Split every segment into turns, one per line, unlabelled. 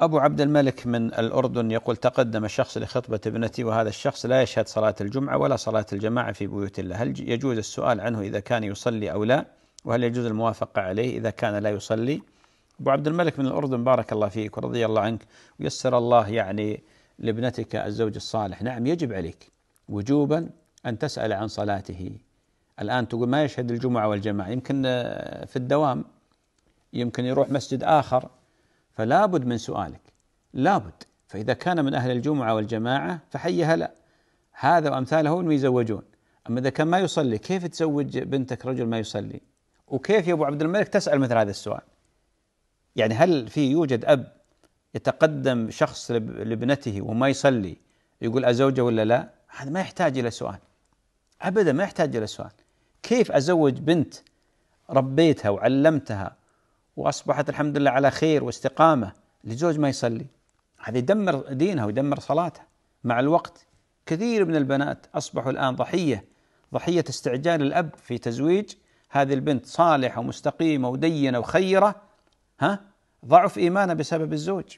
أبو عبد الملك من الأردن يقول تقدم الشخص لخطبة ابنتي وهذا الشخص لا يشهد صلاة الجمعة ولا صلاة الجماعة في بيوت الله هل يجوز السؤال عنه إذا كان يصلي أو لا وهل يجوز الموافقة عليه إذا كان لا يصلي أبو عبد الملك من الأردن بارك الله فيك ورضي الله عنك ويسر الله يعني لابنتك الزوج الصالح نعم يجب عليك وجوبا أن تسأل عن صلاته الآن تقول ما يشهد الجمعة والجماعة يمكن آه، في الدوام يمكن يروح مسجد آخر فلا بد من سؤالك لا بد فإذا كان من أهل الجمعة والجماعة فحي هلا هذا وأمثاله هم يزوجون أما إذا كان ما يصلي كيف تزوج بنتك رجل ما يصلي وكيف يا أبو عبد الملك تسأل مثل هذا السؤال يعني هل في يوجد أب يتقدم شخص لابنته وما يصلي يقول أزوجه ولا لا هذا ما يحتاج إلى سؤال أبدا ما يحتاج إلى سؤال كيف أزوج بنت ربيتها وعلمتها واصبحت الحمد لله على خير واستقامه لزوج ما يصلي هذا يدمر دينها ويدمر صلاتها مع الوقت كثير من البنات اصبحوا الان ضحيه ضحيه استعجال الاب في تزويج هذه البنت صالحه ومستقيمه ودينه وخيره ها ضعف ايمانها بسبب الزوج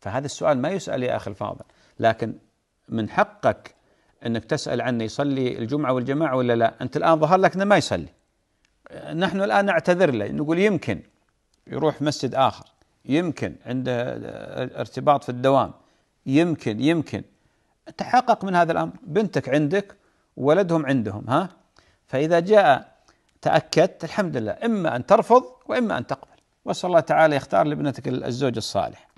فهذا السؤال ما يسال يا اخي الفاضل لكن من حقك انك تسال عنه يصلي الجمعه والجماعه ولا لا انت الان ظهر لك انه ما يصلي نحن الان نعتذر له نقول يمكن يروح مسجد آخر يمكن عنده ارتباط في الدوام يمكن يمكن تحقق من هذا الأمر بنتك عندك ولدهم عندهم ها فإذا جاء تأكدت الحمد لله إما أن ترفض وإما أن تقبل وأسأل الله تعالى يختار لابنتك الزوج الصالح